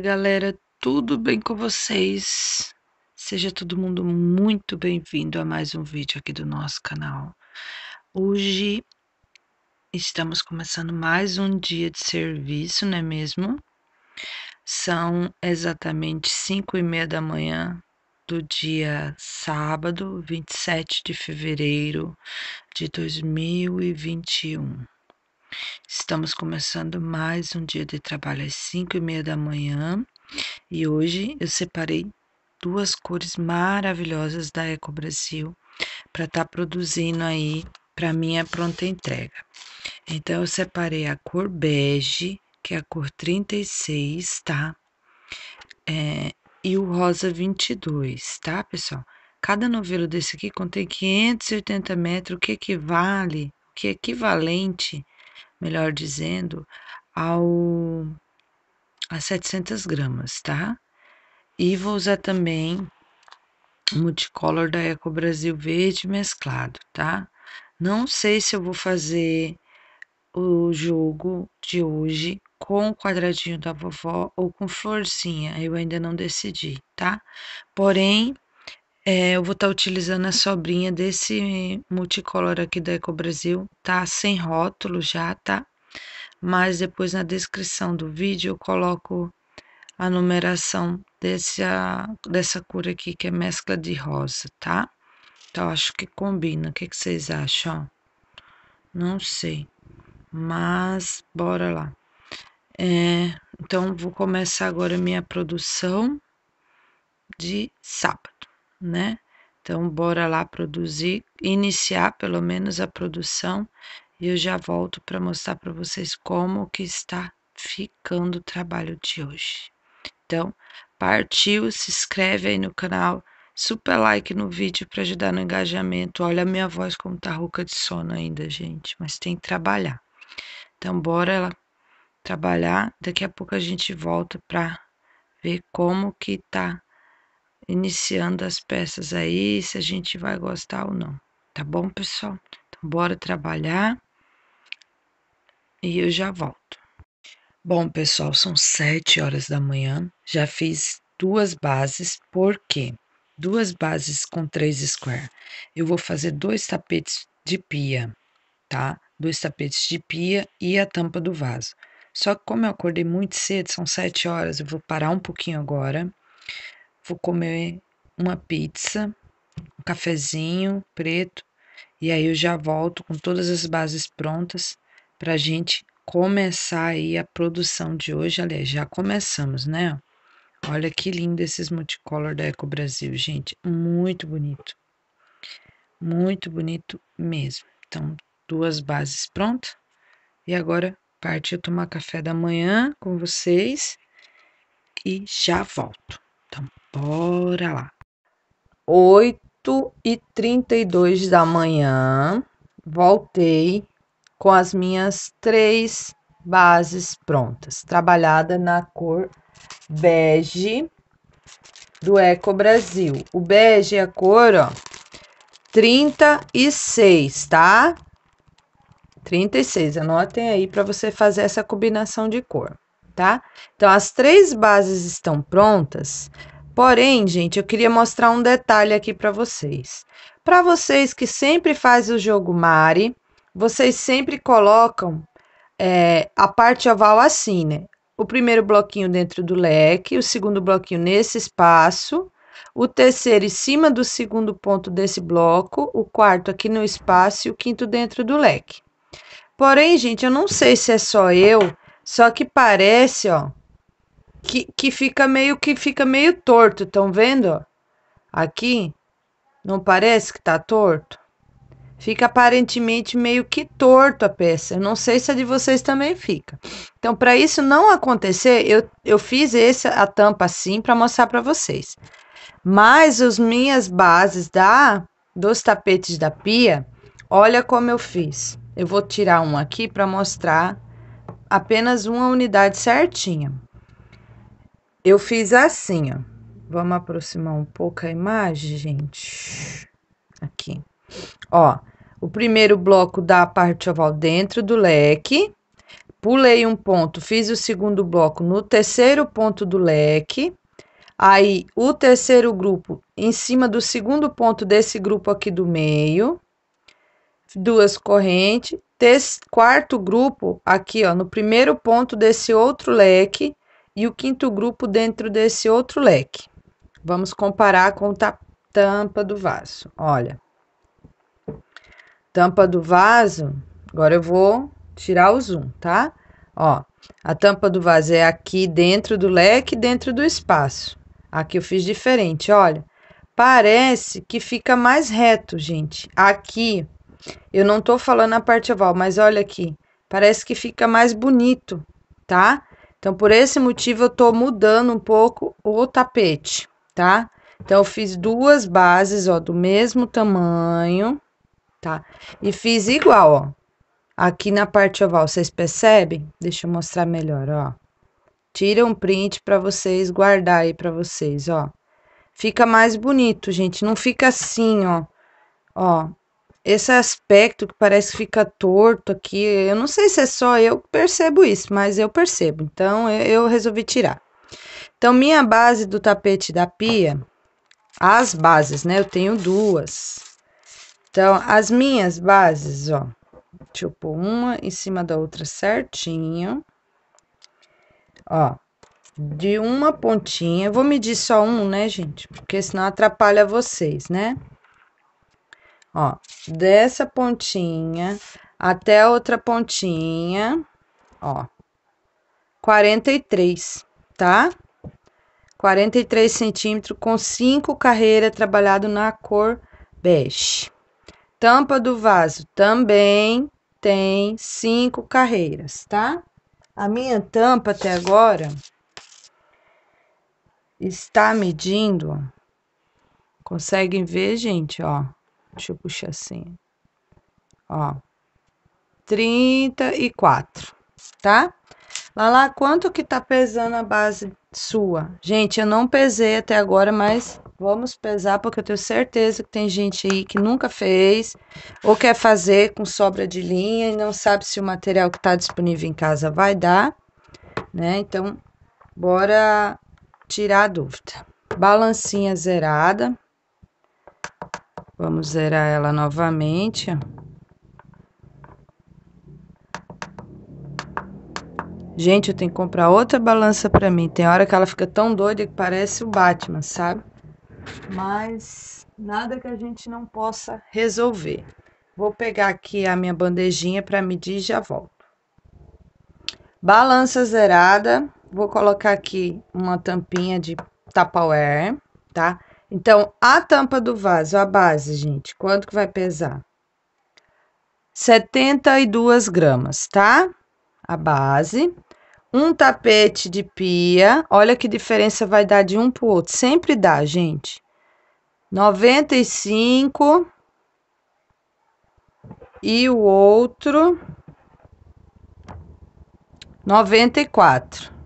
galera, tudo bem com vocês? Seja todo mundo muito bem-vindo a mais um vídeo aqui do nosso canal. Hoje estamos começando mais um dia de serviço, não é mesmo? São exatamente 5 e meia da manhã do dia sábado, 27 de fevereiro de 2021. Estamos começando mais um dia de trabalho às 5 e meia da manhã e hoje eu separei duas cores maravilhosas da Eco Brasil para estar tá produzindo aí para minha pronta entrega. Então eu separei a cor bege, que é a cor 36, tá? É, e o rosa 22, tá, pessoal? Cada novelo desse aqui contém 580 metros, o que equivale, o que é equivalente melhor dizendo, ao a 700 gramas, tá? E vou usar também o multicolor da Eco Brasil verde mesclado, tá? Não sei se eu vou fazer o jogo de hoje com o quadradinho da vovó ou com florzinha, eu ainda não decidi, tá? Porém, é, eu vou estar tá utilizando a sobrinha desse multicolor aqui da Eco Brasil, tá? Sem rótulo já, tá? Mas depois na descrição do vídeo eu coloco a numeração dessa, dessa cor aqui, que é mescla de rosa, tá? Então, acho que combina. O que, que vocês acham? Não sei. Mas, bora lá. É, então, vou começar agora minha produção de sábado né? Então, bora lá produzir, iniciar pelo menos a produção e eu já volto para mostrar para vocês como que está ficando o trabalho de hoje. Então, partiu, se inscreve aí no canal, super like no vídeo para ajudar no engajamento. Olha a minha voz como tá rouca de sono ainda, gente, mas tem que trabalhar. Então, bora lá trabalhar. Daqui a pouco a gente volta para ver como que tá iniciando as peças aí, se a gente vai gostar ou não. Tá bom, pessoal? Então, bora trabalhar e eu já volto. Bom, pessoal, são sete horas da manhã. Já fiz duas bases, por quê? Duas bases com três square. Eu vou fazer dois tapetes de pia, tá? Dois tapetes de pia e a tampa do vaso. Só que como eu acordei muito cedo, são sete horas, eu vou parar um pouquinho agora vou comer uma pizza, um cafezinho preto e aí eu já volto com todas as bases prontas para a gente começar aí a produção de hoje. Aliás, já começamos, né? Olha que lindo esses multicolor da Eco Brasil, gente. Muito bonito. Muito bonito mesmo. Então, duas bases prontas. E agora, partir tomar café da manhã com vocês e já volto. Bora lá. 8 e 32 da manhã, voltei com as minhas três bases prontas, trabalhada na cor bege do Eco Brasil. O bege é a cor, ó, 36, tá? 36, anotem aí para você fazer essa combinação de cor, tá? Então, as três bases estão prontas. Porém, gente, eu queria mostrar um detalhe aqui para vocês. Para vocês que sempre fazem o jogo Mari, vocês sempre colocam é, a parte oval assim, né? O primeiro bloquinho dentro do leque, o segundo bloquinho nesse espaço, o terceiro em cima do segundo ponto desse bloco, o quarto aqui no espaço e o quinto dentro do leque. Porém, gente, eu não sei se é só eu, só que parece, ó, que, que fica meio que fica meio torto, estão vendo? Aqui não parece que tá torto. Fica aparentemente meio que torto a peça. Eu não sei se a de vocês também fica. Então, para isso não acontecer, eu, eu fiz essa a tampa assim para mostrar para vocês. Mas as minhas bases da dos tapetes da pia, olha como eu fiz. Eu vou tirar um aqui para mostrar apenas uma unidade certinha. Eu fiz assim, ó. Vamos aproximar um pouco a imagem, gente. Aqui. Ó, o primeiro bloco da parte oval dentro do leque. Pulei um ponto, fiz o segundo bloco no terceiro ponto do leque. Aí, o terceiro grupo em cima do segundo ponto desse grupo aqui do meio. Duas correntes. Quarto grupo aqui, ó, no primeiro ponto desse outro leque e o quinto grupo dentro desse outro leque. Vamos comparar com a tampa do vaso. Olha, tampa do vaso, agora eu vou tirar o zoom, tá? Ó, a tampa do vaso é aqui dentro do leque, dentro do espaço. Aqui eu fiz diferente, olha. Parece que fica mais reto, gente. Aqui, eu não tô falando a parte oval, mas olha aqui. Parece que fica mais bonito, tá? Então, por esse motivo, eu estou mudando um pouco o tapete, tá? Então, eu fiz duas bases, ó, do mesmo tamanho, tá? E fiz igual, ó, aqui na parte oval. Vocês percebem? Deixa eu mostrar melhor, ó. Tira um print para vocês guardar aí para vocês, ó. Fica mais bonito, gente. Não fica assim, ó. Ó, esse aspecto que parece que fica torto aqui, eu não sei se é só eu que percebo isso, mas eu percebo. Então eu, eu resolvi tirar. Então minha base do tapete da pia, as bases, né? Eu tenho duas. Então as minhas bases, ó. Deixa eu pôr uma em cima da outra certinho. Ó, de uma pontinha. vou medir só um, né, gente? Porque senão atrapalha vocês, né? Ó, dessa pontinha até a outra pontinha, ó, 43, tá? 43 centímetros com 5 carreiras trabalhado na cor bege. Tampa do vaso também tem 5 carreiras, tá? A minha tampa até agora está medindo, conseguem ver, gente, ó, Deixa eu puxar assim. Ó. 34, tá? Lala, quanto que tá pesando a base sua? Gente, eu não pesei até agora, mas vamos pesar porque eu tenho certeza que tem gente aí que nunca fez ou quer fazer com sobra de linha e não sabe se o material que tá disponível em casa vai dar, né? Então, bora tirar a dúvida. Balancinha zerada. Vamos zerar ela novamente. Gente, eu tenho que comprar outra balança para mim. Tem hora que ela fica tão doida que parece o Batman, sabe? Mas nada que a gente não possa resolver. Vou pegar aqui a minha bandejinha para medir e já volto. Balança zerada. Vou colocar aqui uma tampinha de Tupperware, tá? Então, a tampa do vaso, a base, gente, quanto que vai pesar? 72 gramas, tá? A base. Um tapete de pia. Olha que diferença vai dar de um para o outro. Sempre dá, gente. 95. E o outro, 94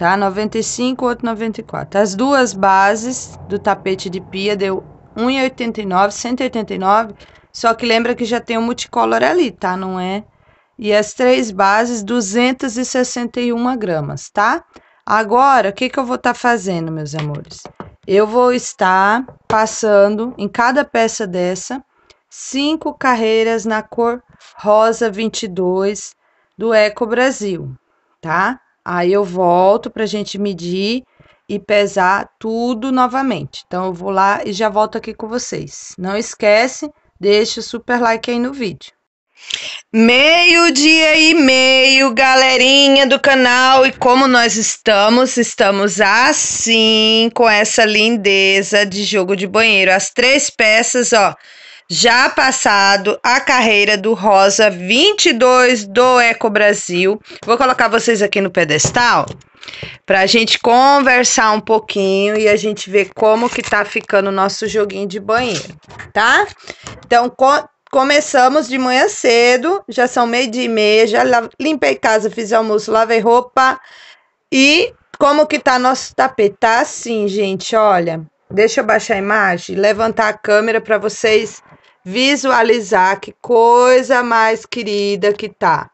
tá? 95, outro 94. As duas bases do tapete de pia deu 1,89, 189, só que lembra que já tem o um multicolor ali, tá? Não é? E as três bases, 261 gramas, tá? Agora, o que, que eu vou estar tá fazendo, meus amores? Eu vou estar passando em cada peça dessa cinco carreiras na cor rosa 22 do Eco Brasil, tá? Aí eu volto para a gente medir e pesar tudo novamente. Então eu vou lá e já volto aqui com vocês. Não esquece, deixa o super like aí no vídeo. Meio-dia e meio, galerinha do canal, e como nós estamos? Estamos assim, com essa lindeza de jogo de banheiro. As três peças, ó, já passado a carreira do Rosa 22 do Eco Brasil. Vou colocar vocês aqui no pedestal para a gente conversar um pouquinho e a gente ver como que tá ficando o nosso joguinho de banheiro, tá? Então, co começamos de manhã cedo, já são meio dia e meia, já limpei casa, fiz almoço, lavei roupa e como que tá nosso tapete? Tá assim, gente, olha. Deixa eu baixar a imagem, levantar a câmera para vocês visualizar que coisa mais querida que tá.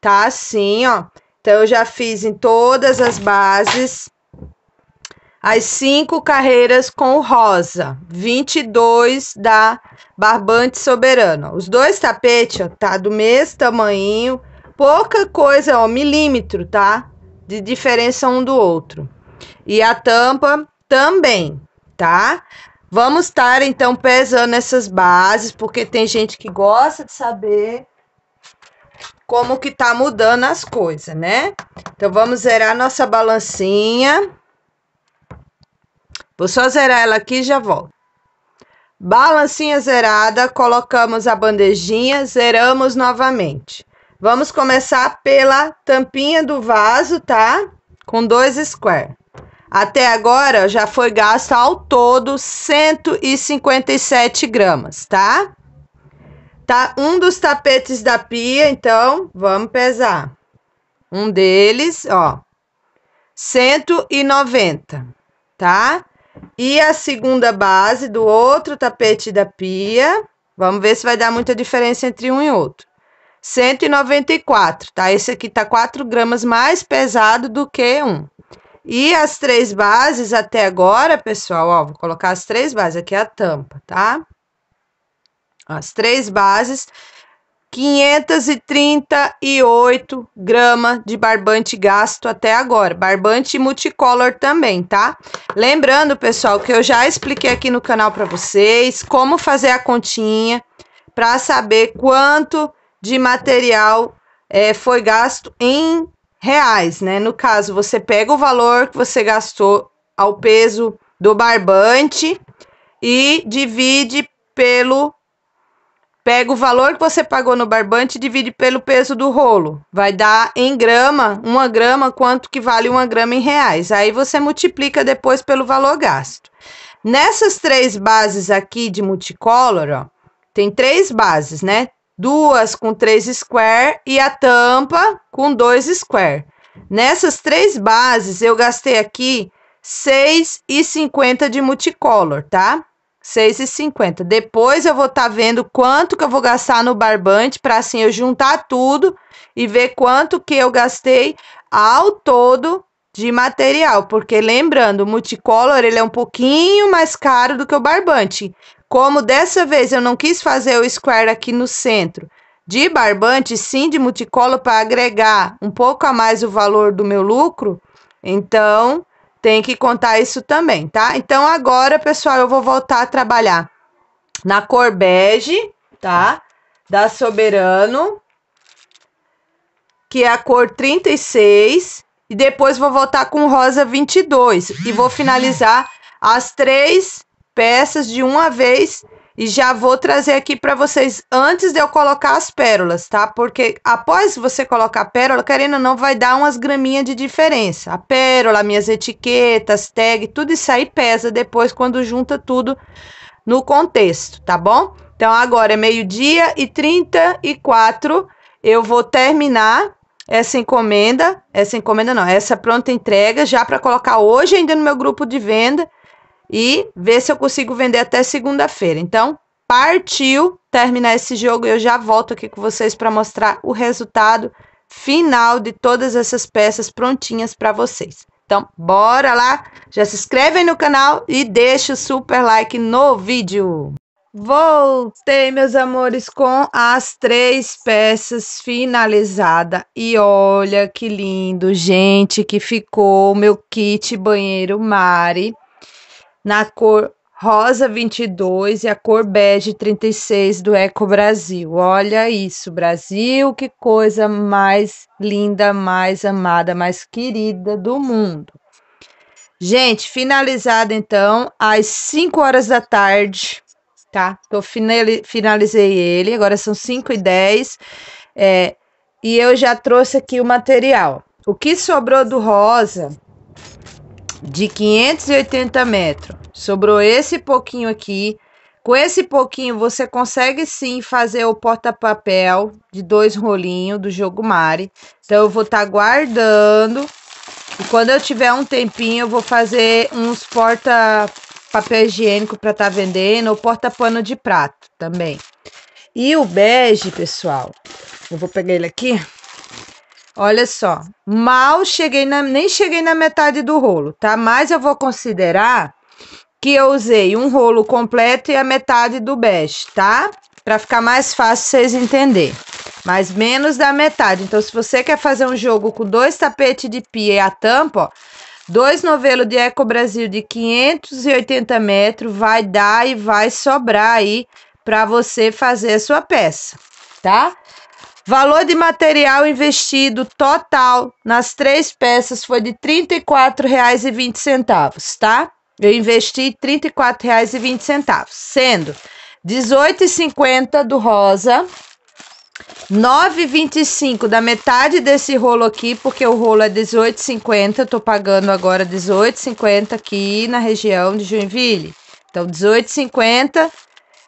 Tá assim, ó. Então, eu já fiz em todas as bases as cinco carreiras com rosa, 22 da Barbante Soberano. Os dois tapetes, ó, tá do mesmo tamanho, pouca coisa, ó, milímetro, tá? De diferença um do outro. E a tampa também, tá? Vamos estar então pesando essas bases, porque tem gente que gosta de saber como que tá mudando as coisas, né? Então vamos zerar nossa balancinha. Vou só zerar ela aqui e já volto. Balancinha zerada, colocamos a bandejinha, zeramos novamente. Vamos começar pela tampinha do vaso, tá? Com dois square. Até agora já foi gasto ao todo 157 gramas, tá? Tá um dos tapetes da pia, então vamos pesar. Um deles, ó, 190, tá? E a segunda base do outro tapete da pia, vamos ver se vai dar muita diferença entre um e outro. 194, tá? Esse aqui tá 4 gramas mais pesado do que um. E as três bases até agora, pessoal, ó, vou colocar as três bases, aqui é a tampa, tá? As três bases, 538 gramas de barbante gasto até agora. Barbante multicolor também, tá? Lembrando, pessoal, que eu já expliquei aqui no canal para vocês como fazer a continha para saber quanto de material é, foi gasto em reais, né? No caso, você pega o valor que você gastou ao peso do barbante e divide pelo pega o valor que você pagou no barbante e divide pelo peso do rolo. Vai dar em grama, uma grama, quanto que vale uma grama em reais. Aí você multiplica depois pelo valor gasto. Nessas três bases aqui de multicolor, ó, tem três bases, né? duas com três square e a tampa com dois square. Nessas três bases, eu gastei aqui 6,50 de multicolor, tá? 6,50. Depois eu vou estar tá vendo quanto que eu vou gastar no barbante para assim eu juntar tudo e ver quanto que eu gastei ao todo de material, porque lembrando, o multicolor ele é um pouquinho mais caro do que o barbante. Como dessa vez eu não quis fazer o square aqui no centro, de barbante sim de multicolor para agregar um pouco a mais o valor do meu lucro, então tem que contar isso também, tá? Então agora, pessoal, eu vou voltar a trabalhar na cor bege, tá? Da Soberano, que é a cor 36, e depois vou voltar com rosa 22 e vou finalizar as três peças de uma vez e já vou trazer aqui para vocês antes de eu colocar as pérolas, tá? Porque após você colocar a pérola, querendo ou não, vai dar umas graminhas de diferença. A pérola, minhas etiquetas, tag, tudo isso aí pesa depois quando junta tudo no contexto, tá bom? Então agora é meio-dia e 34, eu vou terminar essa encomenda, essa encomenda não, essa pronta entrega já para colocar hoje ainda no meu grupo de venda e ver se eu consigo vender até segunda-feira. Então, partiu terminar esse jogo e eu já volto aqui com vocês para mostrar o resultado final de todas essas peças prontinhas para vocês. Então, bora lá, já se inscreve aí no canal e deixa o super like no vídeo. Voltei, meus amores, com as três peças finalizada e olha que lindo, gente, que ficou o meu kit banheiro Mari na cor rosa 22 e a cor bege 36 do Eco Brasil. Olha isso, Brasil, que coisa mais linda, mais amada, mais querida do mundo. Gente, finalizada então às 5 horas da tarde, tá? Eu finalizei ele, agora são 5 e 10. É, e eu já trouxe aqui o material. O que sobrou do rosa de 580 metros. Sobrou esse pouquinho aqui. Com esse pouquinho, você consegue sim fazer o porta-papel de dois rolinhos do jogo Mari. Então, eu vou estar tá guardando. E quando eu tiver um tempinho, eu vou fazer uns porta-papel higiênico para estar tá vendendo ou porta-pano de prato também. E o bege, pessoal, eu vou pegar ele aqui. Olha só, mal cheguei na, nem cheguei na metade do rolo, tá? Mas eu vou considerar que eu usei um rolo completo e a metade do bege, tá? Para ficar mais fácil vocês entenderem. Mas menos da metade. Então, se você quer fazer um jogo com dois tapetes de pia e a tampa, ó, dois novelos de Eco Brasil de 580 metros vai dar e vai sobrar aí para você fazer a sua peça, tá? Valor de material investido total nas três peças foi de R$ 34,20, tá? Eu investi R$ 34,20, sendo R$ 18,50 do rosa, R$ 9,25 da metade desse rolo aqui, porque o rolo é R$ 18,50, eu tô pagando agora R$ 18,50 aqui na região de Joinville. Então R$ 18,50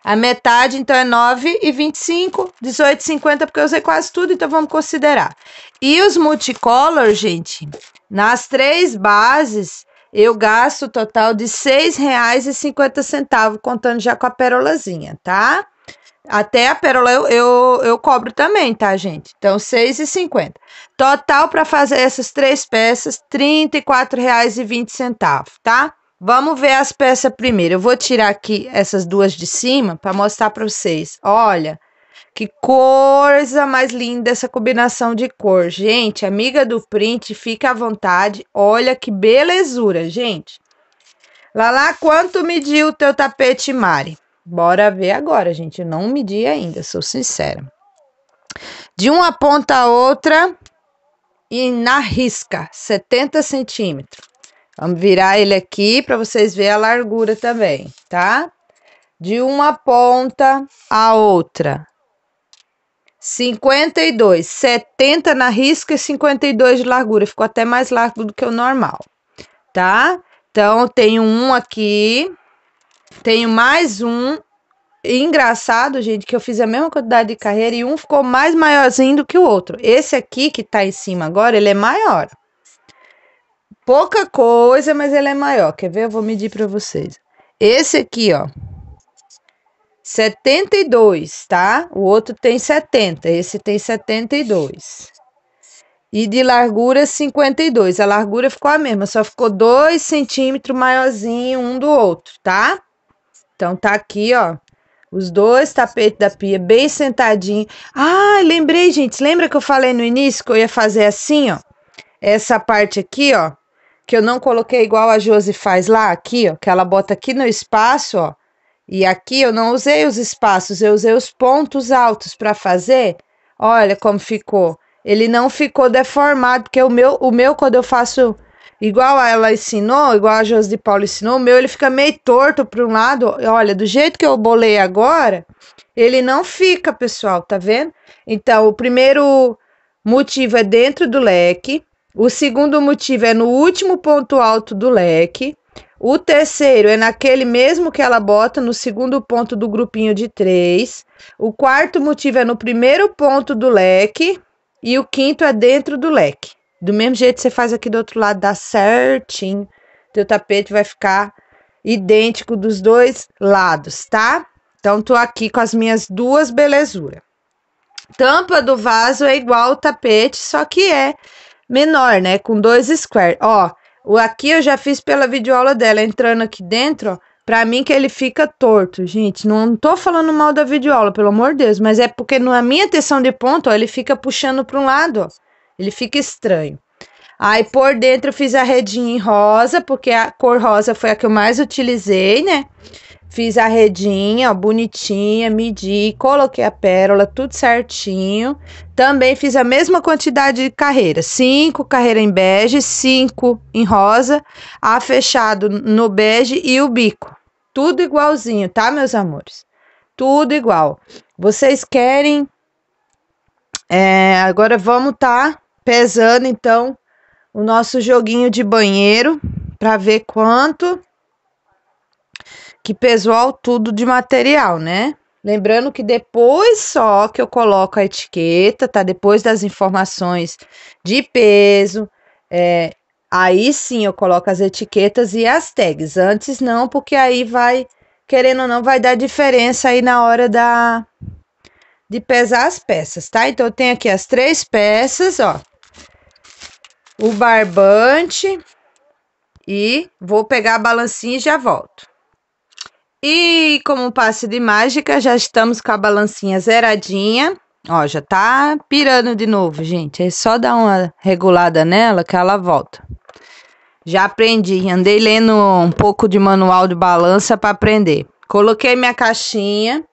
a metade, então, é 9 e 25, 18 50, porque eu usei quase tudo, então vamos considerar. E os multicolor, gente, nas três bases, eu gasto o total de R$ 6,50, contando já com a perolazinha, tá? Até a pérola eu, eu, eu cobro também, tá, gente? Então, R$ 6,50. Total para fazer essas três peças, R$ 34,20, tá? Vamos ver as peças primeiro. Eu vou tirar aqui essas duas de cima para mostrar para vocês. Olha, que coisa mais linda essa combinação de cor. Gente, amiga do print, fica à vontade. Olha que belezura, gente. Lala, quanto mediu o teu tapete, Mari? Bora ver agora, gente. Eu não medi ainda, sou sincera. De uma ponta a outra e na risca, 70 centímetros. Vamos virar ele aqui para vocês verem a largura também, tá? De uma ponta à outra. 52, 70 na risca e 52 de largura. Ficou até mais largo do que o normal, tá? Então, tenho um aqui, tenho mais um. Engraçado, gente, que eu fiz a mesma quantidade de carreira e um ficou mais maiorzinho do que o outro. Esse aqui que tá em cima agora, ele é maior pouca coisa, mas ele é maior. Quer ver? Eu vou medir para vocês. Esse aqui, ó. 72, tá? O outro tem 70, esse tem 72. E de largura 52. A largura ficou a mesma, só ficou 2 centímetros maiorzinho um do outro, tá? Então tá aqui, ó. Os dois tapetes da pia bem sentadinho. Ah, lembrei, gente. Lembra que eu falei no início que eu ia fazer assim, ó? Essa parte aqui, ó que eu não coloquei igual a Josi faz lá, aqui, ó, que ela bota aqui no espaço, ó. E aqui eu não usei os espaços, eu usei os pontos altos para fazer. Olha como ficou. Ele não ficou deformado, porque o meu, o meu quando eu faço igual ela ensinou, igual a Josi de Paulo ensinou, o meu ele fica meio torto para um lado. Olha, do jeito que eu bolei agora, ele não fica, pessoal, tá vendo? Então, o primeiro motivo é dentro do leque. O segundo motivo é no último ponto alto do leque. O terceiro é naquele mesmo que ela bota no segundo ponto do grupinho de três. O quarto motivo é no primeiro ponto do leque. E o quinto é dentro do leque. Do mesmo jeito que você faz aqui do outro lado, dá certinho. Teu tapete vai ficar idêntico dos dois lados, tá? Então, tô aqui com as minhas duas belezuras. Tampa do vaso é igual ao tapete, só que é menor, né? Com dois squares. Ó, o aqui eu já fiz pela videoaula dela, entrando aqui dentro, ó. Pra mim que ele fica torto, gente. Não tô falando mal da videoaula, pelo amor de Deus. Mas é porque na minha tensão de ponto, ó, ele fica puxando para um lado, ó. Ele fica estranho. Aí por dentro eu fiz a redinha em rosa, porque a cor rosa foi a que eu mais utilizei, né? Fiz a redinha, ó, bonitinha, medi, coloquei a pérola, tudo certinho. Também fiz a mesma quantidade de carreira: cinco carreira em bege, cinco em rosa, a fechado no bege e o bico. Tudo igualzinho, tá, meus amores? Tudo igual. Vocês querem. É, agora vamos tá pesando então o nosso joguinho de banheiro para ver quanto que pesou tudo de material, né? Lembrando que depois só que eu coloco a etiqueta, tá? Depois das informações de peso, é, aí sim eu coloco as etiquetas e as tags. Antes não, porque aí vai, querendo ou não, vai dar diferença aí na hora da de pesar as peças, tá? Então eu tenho aqui as três peças, ó. O barbante e vou pegar a balancinha e já volto. E como passe de mágica, já estamos com a balancinha zeradinha. Ó, já tá pirando de novo, gente. É só dar uma regulada nela que ela volta. Já aprendi, andei lendo um pouco de manual de balança para aprender. Coloquei minha caixinha.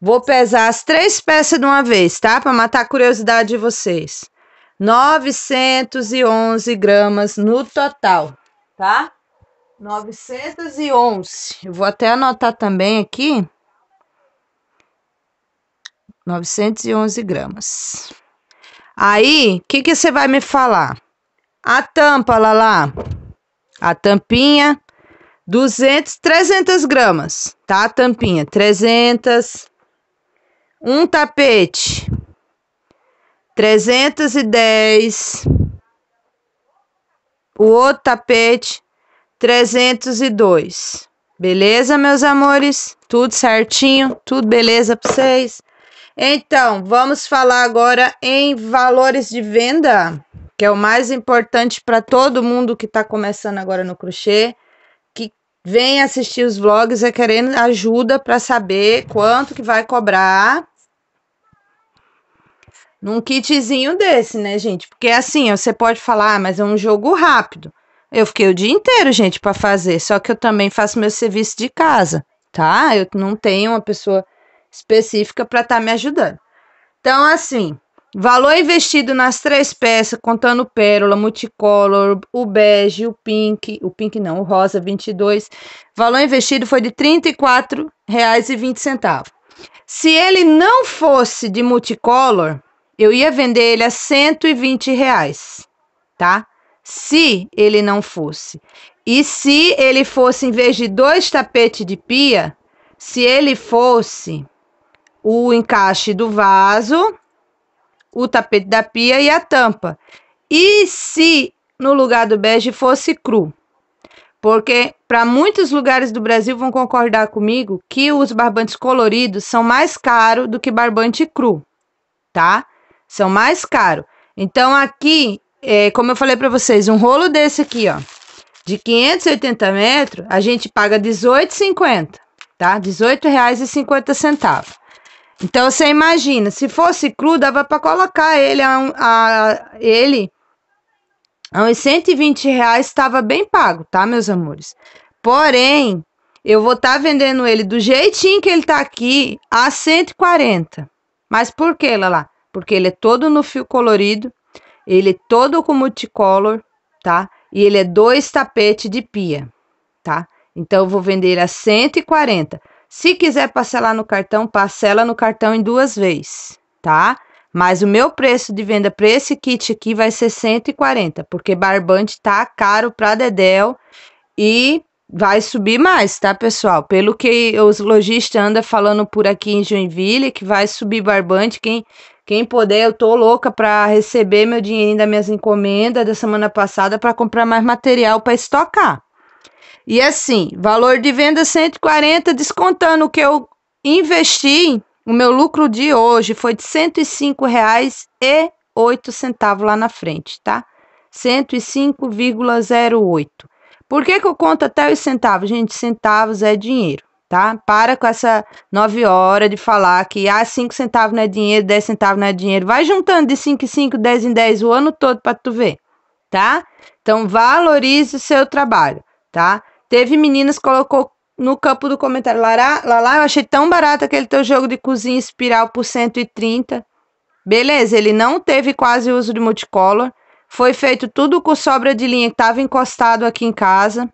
Vou pesar as três peças de uma vez, tá? Para matar a curiosidade de vocês. 911 gramas no total, tá? 911. vou até anotar também aqui. 911 gramas. Aí, o que, que você vai me falar? A tampa, lá lá. A tampinha, 200, 300 gramas, tá? A tampinha, 300. Um tapete, 310. O outro tapete, 302. Beleza, meus amores? Tudo certinho? Tudo beleza para vocês? Então, vamos falar agora em valores de venda, que é o mais importante para todo mundo que está começando agora no crochê, que vem assistir os vlogs é querendo ajuda para saber quanto que vai cobrar num kitzinho desse, né, gente? Porque assim, você pode falar, ah, mas é um jogo rápido. Eu fiquei o dia inteiro, gente, para fazer. Só que eu também faço meu serviço de casa, tá? Eu não tenho uma pessoa específica para estar tá me ajudando. Então, assim, valor investido nas três peças, contando pérola, multicolor, o bege, o pink, o pink não, o rosa 22. Valor investido foi de R$ 34,20. Se ele não fosse de multicolor, eu ia vender ele a 120 reais, tá? se ele não fosse. E se ele fosse, em vez de dois tapetes de pia, se ele fosse o encaixe do vaso, o tapete da pia e a tampa. E se no lugar do bege fosse cru? Porque para muitos lugares do Brasil vão concordar comigo que os barbantes coloridos são mais caros do que barbante cru, tá? São mais caros. Então aqui é, como eu falei para vocês, um rolo desse aqui, ó, de 580 metros, a gente paga R$18,50, tá? R$18,50. Então, você imagina, se fosse cru, dava para colocar ele a, um, a, ele a uns 120 reais, estava bem pago, tá, meus amores? Porém, eu vou estar tá vendendo ele do jeitinho que ele tá aqui, a 140. Mas por que, Lala? Porque ele é todo no fio colorido, ele é todo com multicolor, tá? E ele é dois tapetes de pia, tá? Então eu vou vender a 140. Se quiser parcelar no cartão, parcela no cartão em duas vezes, tá? Mas o meu preço de venda para esse kit aqui vai ser 140, porque barbante tá caro para dedéu e vai subir mais, tá, pessoal? Pelo que os lojistas andam falando por aqui em Joinville, que vai subir barbante, quem quem puder, eu tô louca para receber meu dinheirinho das minhas encomendas da semana passada para comprar mais material para estocar. E assim, valor de venda 140, descontando o que eu investi, o meu lucro de hoje foi de R$ centavos lá na frente, tá? 105,08. Por que, que eu conto até os centavos? Gente, centavos é dinheiro tá? Para com essa nove horas de falar que ah, cinco centavos não é dinheiro, dez centavos não é dinheiro. Vai juntando de cinco em cinco, dez em dez o ano todo para tu ver, tá? Então valorize o seu trabalho, tá? Teve meninas colocou no campo do comentário, Lará, Lá eu achei tão barato aquele teu jogo de cozinha espiral por 130. Beleza, ele não teve quase uso de multicolor. Foi feito tudo com sobra de linha que estava encostado aqui em casa.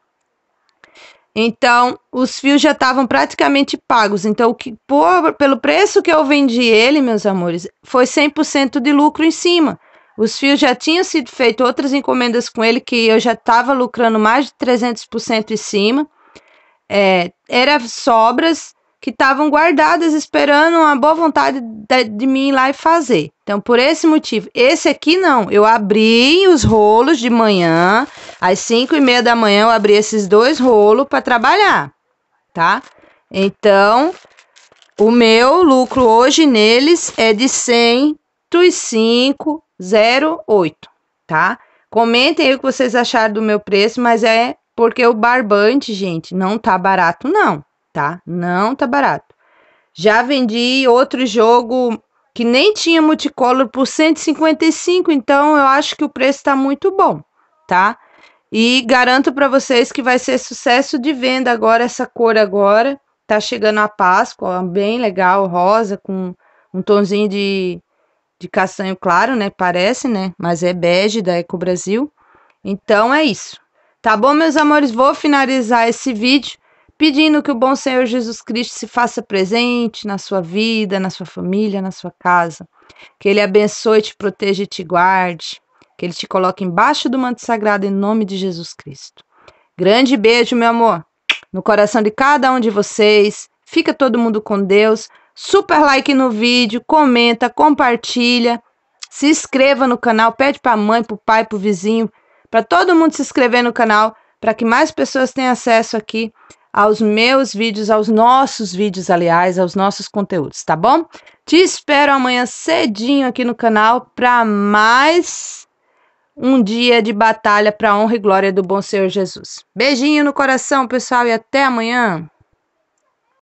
Então, os fios já estavam praticamente pagos. Então, o que por, pelo preço que eu vendi ele, meus amores, foi 100% de lucro em cima. Os fios já tinham sido feito outras encomendas com ele que eu já estava lucrando mais de 300% em cima. É, era sobras que estavam guardadas esperando uma boa vontade de, de mim ir lá e fazer. Então, por esse motivo, esse aqui não. Eu abri os rolos de manhã, às cinco e meia da manhã eu abri esses dois rolos para trabalhar, tá? Então, o meu lucro hoje neles é de 105,08, tá? Comentem aí o que vocês acharam do meu preço, mas é porque o barbante, gente, não tá barato não, tá? Não tá barato. Já vendi outro jogo que nem tinha multicolor por 155, então eu acho que o preço tá muito bom, tá? E garanto para vocês que vai ser sucesso de venda agora essa cor agora. Tá chegando a Páscoa, bem legal, rosa com um tonzinho de, de castanho claro, né? Parece, né? Mas é bege da Eco Brasil. Então é isso. Tá bom, meus amores? Vou finalizar esse vídeo pedindo que o bom Senhor Jesus Cristo se faça presente na sua vida, na sua família, na sua casa. Que ele abençoe, te proteja e te guarde que ele te coloque embaixo do manto sagrado em nome de Jesus Cristo. Grande beijo, meu amor, no coração de cada um de vocês. Fica todo mundo com Deus. Super like no vídeo, comenta, compartilha, se inscreva no canal, pede para a mãe, para o pai, para o vizinho, para todo mundo se inscrever no canal, para que mais pessoas tenham acesso aqui aos meus vídeos, aos nossos vídeos, aliás, aos nossos conteúdos, tá bom? Te espero amanhã cedinho aqui no canal para mais um dia de batalha para honra e glória do bom Senhor Jesus. Beijinho no coração, pessoal, e até amanhã.